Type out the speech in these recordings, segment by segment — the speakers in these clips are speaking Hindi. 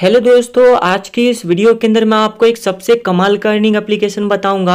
हेलो दोस्तों आज की इस वीडियो के अंदर मैं आपको एक सबसे कमाल का अर्निंग एप्लीकेशन बताऊंगा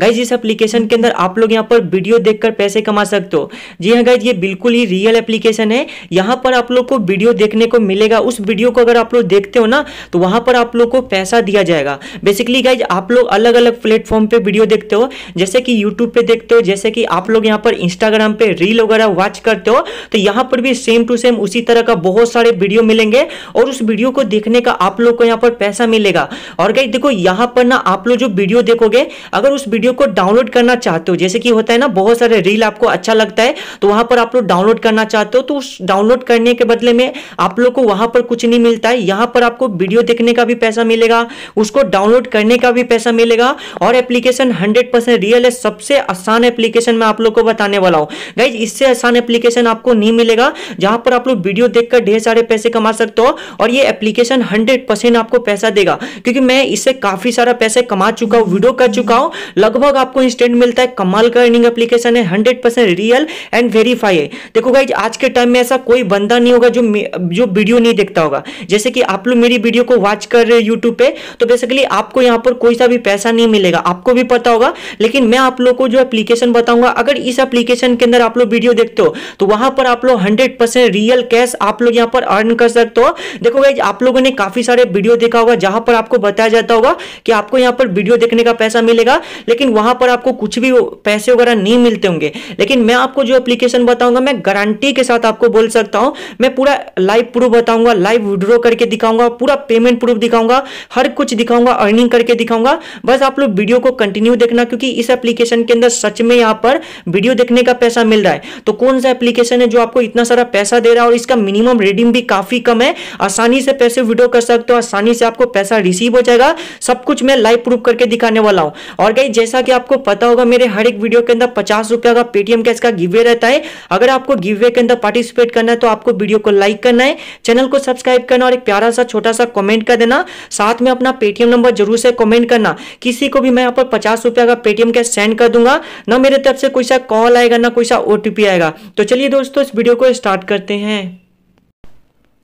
गाइज इस एप्लीकेशन के अंदर आप लोग यहाँ पर वीडियो देखकर पैसे कमा सकते हो जी हाँ गाइज ये बिल्कुल ही रियल एप्लीकेशन है यहां पर आप लोग को वीडियो देखने को मिलेगा उस वीडियो को अगर आप लोग देखते हो ना तो वहां पर आप लोग को पैसा दिया जाएगा बेसिकली गाइज आप लोग अलग अलग प्लेटफॉर्म पर वीडियो देखते हो जैसे कि यूट्यूब पर देखते हो जैसे कि आप लोग यहाँ पर इंस्टाग्राम पर रील वगैरह वॉच करते हो तो यहाँ पर भी सेम टू सेम उसी तरह का बहुत सारे वीडियो मिलेंगे और उस वीडियो को देखने महीने का आप लोग को यहाँ पर पैसा मिलेगा और गई देखो यहाँ पर ना आप लोग जो वीडियो देखोगे अगर उस वीडियो को डाउनलोड करना चाहते हो जैसे कि होता है ना बहुत सारे रील आपको अच्छा लगता है तो वहां पर आप लोग डाउनलोड करना चाहते हो तो उस डाउनलोड करने के बदले में आप लोग को वहां पर कुछ नहीं मिलता है यहाँ पर आपको वीडियो देखने का भी पैसा मिलेगा उसको डाउनलोड करने का भी पैसा मिलेगा और एप्लीकेशन हंड्रेड रियल है सबसे आसान एप्लीकेशन मैं आप लोग को बताने वाला हूँ गाइज इससे आसान एप्लीकेशन आपको नहीं मिलेगा जहां पर आप लोग वीडियो देखकर ढेर सारे पैसे कमा सकते हो और ये एप्लीकेशन हंड्रेड परसेंट आपको पैसा देगा क्योंकि मैं इससे काफी सारा पैसा कमा चुका हूं वीडियो कर चुका हूं लगभग आपको इंस्टेंट मिलता है कमाल का अर्निंग एप्लीकेशन है hundred percent real and verify है देखो भाई आज के टाइम में ऐसा कोई बंदा नहीं होगा जो जो वीडियो नहीं देखता होगा जैसे कि आप लोग मेरी वीडियो को वॉच कर रहे हो यूट्यूब पे तो बेसिकली आपको यहाँ पर कोई सा भी पैसा नहीं मिलेगा आपको भी पता होगा लेकिन मैं आप लोग को जो एप्लीकेशन बताऊंगा अगर इस एप्लीकेशन के अंदर आप लोग वीडियो देखते हो तो वहां पर आप लोग हंड्रेड रियल कैश आप लोग यहाँ पर अर्न कर सकते हो देखो भाई आप लोगों ने काफी सारे वीडियो देखा होगा जहां पर आपको बताया जाता होगा कि आपको यहाँ पर वीडियो देखने का पैसा मिलेगा लेकिन वहां पर आपको कुछ भी पैसे वगैरह नहीं मिलते होंगे लेकिन मैं आपको जो एप्लीकेशन बताऊंगा मैं गारंटी के साथ आपको बोल सकता हूं मैं पूरा लाइव प्रूफ बताऊंगा लाइव विड्रॉ करके दिखाऊंगा पूरा पेमेंट प्रूफ दिखाऊंगा हर कुछ दिखाऊंगा अर्निंग करके दिखाऊंगा बस आप लोग वीडियो को कंटिन्यू देखना क्योंकि इस एप्लीकेशन के अंदर सच में यहाँ पर वीडियो देखने का पैसा मिल रहा है तो कौन सा एप्लीकेशन है जो आपको इतना सारा पैसा दे रहा है और इसका मिनिमम रेडिंग भी काफी कम है आसानी से पैसे कर सकते हो आसानी से आपको पैसा रिसीव हो जाएगा सब कुछ मैं लाइव प्रूफ करके दिखाने वाला हूँ और गई जैसा कि आपको पता होगा मेरे हर एक वीडियो के अंदर पचास रुपया का पेटीएम कैश का गिवे रहता है अगर आपको गिवे के अंदर पार्टिसिपेट करना है तो आपको वीडियो को लाइक करना है चैनल को सब्सक्राइब करना और एक प्यारा सा छोटा सा कॉमेंट कर देना साथ में अपना पेटीएम नंबर जरूर से कॉमेंट करना किसी को भी मैं यहाँ पर पचास का पेटीएम कैश सेंड कर दूंगा ना मेरे तरफ से कोई सा कॉल आएगा ना कोई सा ओटीपी आएगा तो चलिए दोस्तों इस वीडियो को स्टार्ट करते हैं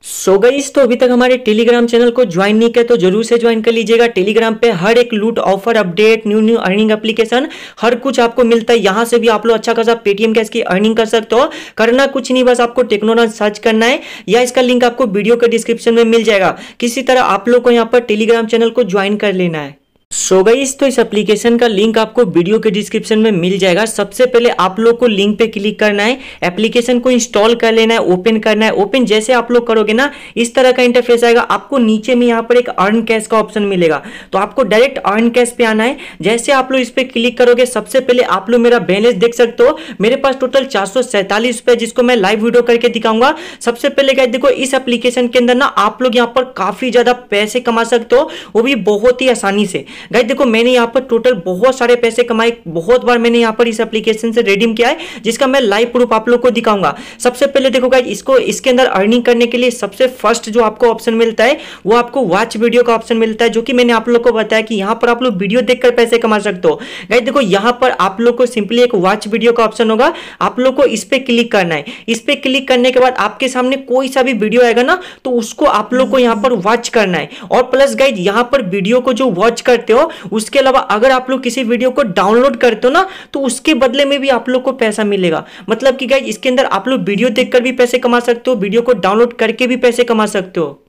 सो so गई तो अभी तक हमारे टेलीग्राम चैनल को ज्वाइन नहीं किया तो जरूर से ज्वाइन कर लीजिएगा टेलीग्राम पे हर एक लूट offer update new new earning application हर कुछ आपको मिलता है यहाँ से भी आप लोग अच्छा खासा पेटीएम कैश की अर्निंग कर सकते हो करना कुछ नहीं बस आपको टेक्नोलॉज सर्च करना है या इसका लिंक आपको वीडियो के डिस्क्रिप्शन में मिल जाएगा किसी तरह आप लोग को यहाँ पर टेलीग्राम चैनल को ज्वाइन कर लेना है सो so गई तो इस एप्लीकेशन का लिंक आपको वीडियो के डिस्क्रिप्शन में मिल जाएगा सबसे पहले आप लोग को लिंक पे क्लिक करना है एप्लीकेशन को इंस्टॉल कर लेना है ओपन करना है ओपन जैसे आप लोग करोगे ना इस तरह का इंटरफेस आएगा आपको नीचे में यहाँ पर एक अर्न कैश का ऑप्शन मिलेगा तो आपको डायरेक्ट अर्न कैश पे आना है जैसे आप लोग इस पर क्लिक करोगे सबसे पहले आप लोग मेरा बैलेंस देख सकते हो मेरे पास टोटल चार सौ जिसको मैं लाइव वीडियो करके दिखाऊंगा सबसे पहले क्या देखो इस एप्लीकेशन के अंदर ना आप लोग यहाँ पर काफी ज्यादा पैसे कमा सकते हो वो भी बहुत ही आसानी से गाइज देखो मैंने यहाँ पर टोटल बहुत सारे पैसे कमाए बहुत बार मैंने यहाँ पर इस एप्लीकेशन से रिडीम किया है जिसका मैं लाइव प्रूफ आप लोग को दिखाऊंगा सबसे पहले देखो गाइज इसको इसके अंदर अर्निंग करने के लिए सबसे फर्स्ट जो आपको ऑप्शन मिलता है वो आपको वॉच वीडियो का ऑप्शन मिलता है जो कि मैंने आप लोग को बताया कि यहाँ पर आप लोग वीडियो देखकर पैसे कमा सकते हो गाइज देखो यहाँ पर आप लोग को सिंपली एक वॉच वीडियो का ऑप्शन होगा आप लोग को इस पर क्लिक करना है इस पर क्लिक करने के बाद आपके सामने कोई सा भी वीडियो आएगा ना तो उसको आप लोग को यहाँ पर वॉच करना है और प्लस गाइज यहाँ पर वीडियो को जो वॉच कर करते हो उसके अलावा अगर आप लोग किसी वीडियो को डाउनलोड करते हो ना तो उसके बदले में भी आप लोग को पैसा मिलेगा मतलब कि गाइज इसके अंदर आप लोग वीडियो देखकर भी पैसे कमा सकते हो वीडियो को डाउनलोड करके भी पैसे कमा सकते हो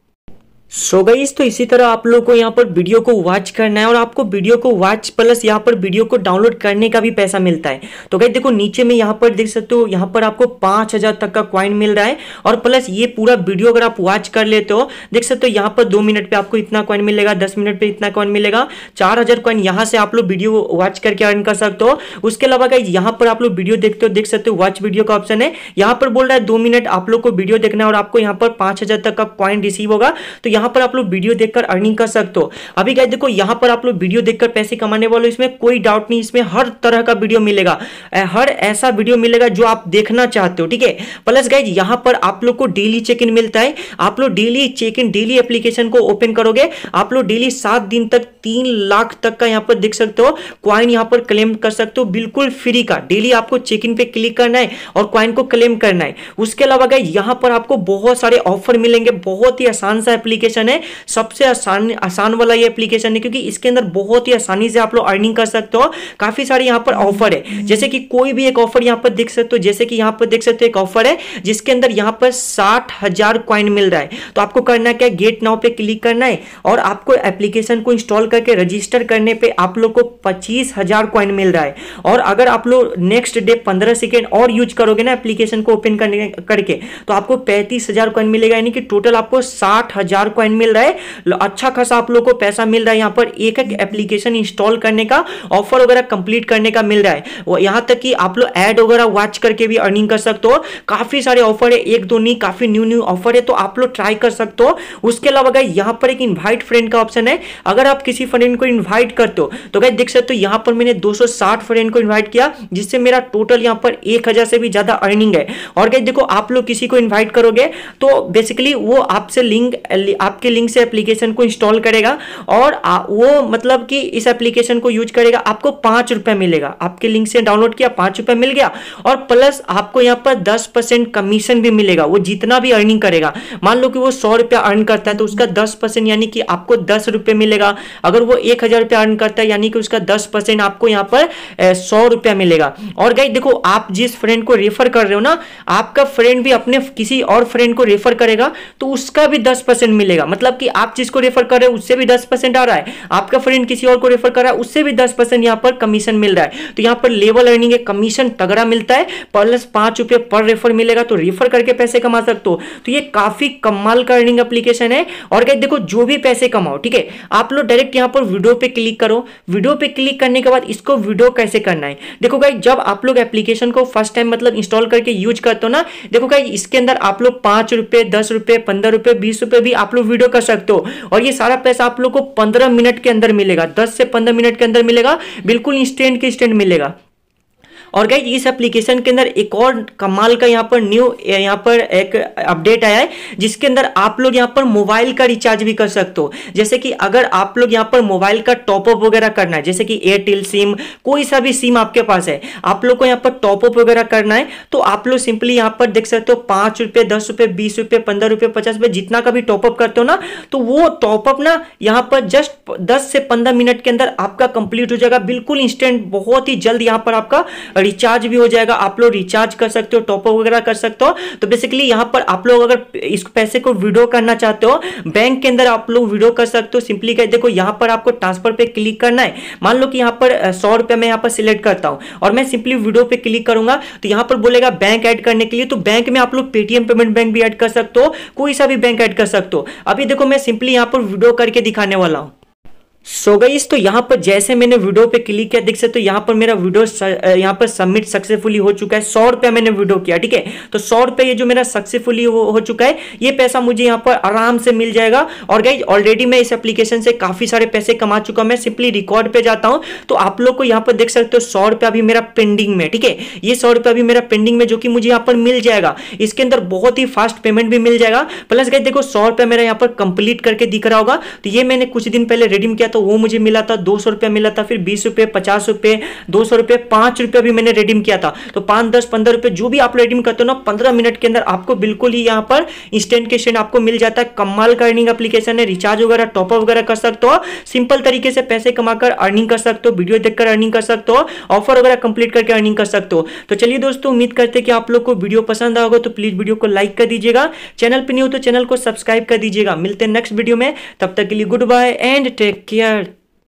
सो so गई तो इसी तरह आप लोग को यहाँ पर वीडियो को वॉच करना है और आपको वीडियो को वॉच प्लस यहाँ पर वीडियो को डाउनलोड करने का भी पैसा मिलता है तो गई देखो नीचे में यहाँ पर देख सकते हो यहाँ पर आपको पाँच हज़ार तक का क्वाइन मिल रहा है और प्लस ये पूरा वीडियो अगर आप वॉच कर लेते हो देख सकते हो यहाँ पर दो मिनट पर आपको इतना क्वाइन मिलेगा दस मिनट पर इतना क्वाइन मिलेगा चार हज़ार क्वाइन यहाँ से आप लोग वीडियो वॉच करके अर्न कर सकते हो उसके अलावा गई यहाँ पर आप लोग वीडियो देखते हो देख सकते हो वॉच वीडियो का ऑप्शन है यहाँ पर बोल रहा है दो मिनट आप लोग को वीडियो देखना है और आपको यहाँ पर पाँच तक का कॉइन रिसीव होगा तो यहाँ पर आप लोग वीडियो देखकर अर्निंग कर सकते हो अभी गाइज देखो यहाँ पर आप लोग वीडियो देखकर पैसे कमाने वाले इसमें कोई डाउट नहीं इसमें हर तरह का वीडियो मिलेगा हर ऐसा वीडियो मिलेगा जो आप देखना चाहते हो ठीक है प्लस गाइज यहाँ पर आप लोग को डेली चेक इन मिलता है आप लोग daily check in daily application को ओपन करोगे आप लोग डेली सात दिन तक तीन लाख तक का यहाँ पर देख सकते हो क्वाइन यहाँ पर क्लेम कर सकते हो बिल्कुल फ्री का डेली आपको चेक इन पे क्लिक करना है और क्वाइन को क्लेम करना है उसके अलावा गाइज यहाँ पर आपको बहुत सारे ऑफर मिलेंगे बहुत ही आसान सा एप्लीकेशन एप्लीकेशन है सबसे आसान आसान वाला ये एप्लीकेशन है क्योंकि इसके अंदर बहुत ही आसानी से आप लोग अर्निंग कर सकते हो काफी सारे यहाँ पर ऑफर है हम्म। जैसे कि कोई भी एक ऑफर यहाँ पर देख सकते हो जैसे कि यहाँ पर देख सकते हो एक ऑफर है जिसके अंदर यहाँ पर साठ हजार क्वाइन मिल रहा है तो आपको करना क्या गेट नाउ पे क्लिक करना है और आपको एप्लीकेशन को इंस्टॉल करके रजिस्टर करने पे आप लोग को पच्चीस हजार क्वाइन मिल रहा है और अगर आप लोग नेक्स्ट डे पंद्रह सेकेंड और यूज करोगे ना एप्लीकेशन को ओपन करने करके तो आपको पैंतीस हजार क्वाइन मिलेगा यानी कि टोटल आपको साठ हजार कॉइन मिल रहा है अच्छा खासा आप लोग को पैसा मिल रहा है यहाँ पर एक एक एप्लीकेशन इंस्टॉल करने का ऑफर वगैरह कंप्लीट करने का मिल रहा है यहाँ तक कि आप लोग एड वगैरह वॉच करके भी अर्निंग कर सकते हो काफी सारे ऑफर है एक दो नहीं काफी न्यू न्यू ऑफर है तो आप लोग ट्राई कर सकते हो उसके अलावा गए यहाँ पर एक इन्वाइट फ्रेंड का ऑप्शन है अगर आप किसी फ्रेंड को इन्वाइट करते हो तो गए देख सकते हो यहाँ पर मैंने दो फ्रेंड को इन्वाइट किया जिससे मेरा टोटल यहाँ पर एक से भी ज्यादा अर्निंग है और गए देखो आप लोग किसी को इन्वाइट करोगे तो बेसिकली वो आपसे लिंक आपके लिंक से एप्लीकेशन को इंस्टॉल करेगा और आ, वो मतलब कि इस एप्लीकेशन को यूज करेगा आपको पांच रुपए मिलेगा आपके लिंक से डाउनलोड किया पांच रुपए मिल गया और प्लस आपको यहाँ पर दस परसेंट कमीशन भी मिलेगा वो जितना भी अर्निंग करेगा मान लो कि वो सौ रुपया अर्न करता है तो उसका दस परसेंट यानी कि आपको दस रुपये मिलेगा अगर वो एक हज़ार रुपया अर्न करता है यानी कि उसका दस परसेंट आपको यहाँ पर सौ रुपया मिलेगा और गाई देखो आप जिस फ्रेंड को रेफर कर रहे हो ना आपका फ्रेंड भी अपने किसी और फ्रेंड को रेफर करेगा तो उसका भी दस परसेंट मिलेगा मिलेगा मतलब कि आप जिसको रेफर कर रहे हैं उससे भी दस परसेंट आ रहा है आपका फ्रेंड किसी और को रेफर कर रहा है उससे भी दस परसेंट यहाँ पर कमीशन मिल रहा है तो यहाँ पर लेवल अर्निंग है कमीशन तगड़ा मिलता है प्लस पांच रुपये पर रेफर मिलेगा तो रेफर करके पैसे कमा सकते हो तो ये काफी कमाल का अर्निंग अप्लीकेशन है और क्या देखो जो भी पैसे कमाओ ठीक है आप लोग डायरेक्ट यहाँ पर वीडियो पे क्लिक करो वीडियो पे क्लिक करने के बाद इसको वीडियो कैसे करना है देखो भाई जब आप लोग एप्लीकेशन को फर्स्ट टाइम मतलब इंस्टॉल करके यूज करते हो ना देखो भाई इसके अंदर आप लोग पांच रुपए दस रुपए पंद्रह रुपए बीस रुपए भी आप लोग वीडियो कर सकते हो और ये सारा पैसा आप लोग को पंद्रह मिनट के अंदर मिलेगा दस से पंद्रह मिनट के अंदर मिलेगा बिल्कुल इंस्टेंट के इंस्टेंट मिलेगा और गाइज इस एप्लीकेशन के अंदर एक और कमाल का यहाँ पर न्यू यहाँ पर एक अपडेट आया है जिसके अंदर आप लोग यहाँ पर मोबाइल का रिचार्ज भी कर सकते हो जैसे कि अगर आप लोग यहाँ पर मोबाइल का टॉपअप वगैरह करना है जैसे कि एयरटेल सिम कोई सा भी सिम आपके पास है आप लोग को यहाँ पर टॉपअप वगैरह करना है तो आप लोग सिंपली यहाँ पर देख सकते हो पांच रुपए दस रुपए बीस रुपए पंद्रह रुपए पचास रुपए जितना का भी टॉपअप करते हो ना तो वो टॉपअप ना यहाँ पर जस्ट दस से पंद्रह मिनट के अंदर आपका कंप्लीट हो जाएगा बिल्कुल इंस्टेंट बहुत ही जल्द यहाँ पर आपका रिचार्ज भी हो जाएगा आप लोग रिचार्ज कर सकते हो टॉपअप वगैरह कर सकते हो तो बेसिकली यहाँ पर आप लोग अगर इस पैसे को विड्रो करना चाहते हो बैंक के अंदर आप लोग विड्रो कर सकते हो सिंपली कह देखो यहाँ पर आपको ट्रांसफर पे क्लिक करना है मान लो कि यहाँ पर सौ रुपया मैं यहाँ पर सिलेक्ट करता हूँ और मैं सिंपली वीडियो पे क्लिक करूंगा तो यहाँ पर बोलेगा बैंक ऐड करने के लिए तो बैंक में आप लोग पेटीएम पेमेंट बैंक भी ऐड कर सकते हो कोई सा भी बैंक ऐड कर सकते हो अभी देखो मैं सिंपली यहाँ पर वीडियो करके दिखाने वाला हूँ सो so गई तो यहाँ पर जैसे मैंने वीडियो पे क्लिक किया देख सकते तो यहाँ पर मेरा वीडियो यहाँ पर सबमिट सक्सेसफुली हो चुका है सौ रुपया मैंने वीडियो किया ठीक है तो सौ रुपया ये जो मेरा सक्सेसफुली हो, हो चुका है ये पैसा मुझे यहाँ पर आराम से मिल जाएगा और गई ऑलरेडी मैं इस एप्लीकेशन से काफी सारे पैसे कमा चुका मैं सिंपली रिकॉर्ड पे जाता हूँ तो आप लोग को यहाँ पर देख सकते हो सौ रुपया भी मेरा पेंडिंग में ठीक है ये सौ रुपया भी मेरा पेंडिंग में जो कि मुझे यहाँ पर मिल जाएगा इसके अंदर बहुत ही फास्ट पेमेंट भी मिल जाएगा प्लस गई देखो सौ रुपया मेरा यहाँ पर कंप्लीट करके दिख रहा होगा तो ये मैंने कुछ दिन पहले रेडीम किया तो वो मुझे मिला था दो सौ रुपया मिला था फिर बीस रुपए पचास रुपए दो सौ रुपए पांच रुपया भी मैंने रिडीम किया था तो पांच दस पंद्रह रुपए जो भी आप रिडीम करते हो ना पंद्रह मिनट के अंदर आपको बिल्कुल ही यहाँ पर इंस्टेंट के आपको मिल जाता है कमाल का अर्निंग एप्लीकेशन है रिचार्ज वगैरह टॉपअप वगैरह कर सकते हो सिंपल तरीके से पैसे कमाकर अर्निंग कर सकते हो वीडियो देखकर अर्निंग कर सकते हो ऑफर वगैरह कंप्लीट करके अर्निंग कर सकते हो तो चलिए दोस्तों उम्मीद करते कि आप लोग को वीडियो पसंद आएगा तो प्लीज वीडियो को लाइक कर दीजिएगा चैनल पर नहीं हो तो चैनल को सब्सक्राइब कर दीजिएगा मिलते हैं नेक्स्ट वीडियो में तब तक के लिए goodbye and take care yer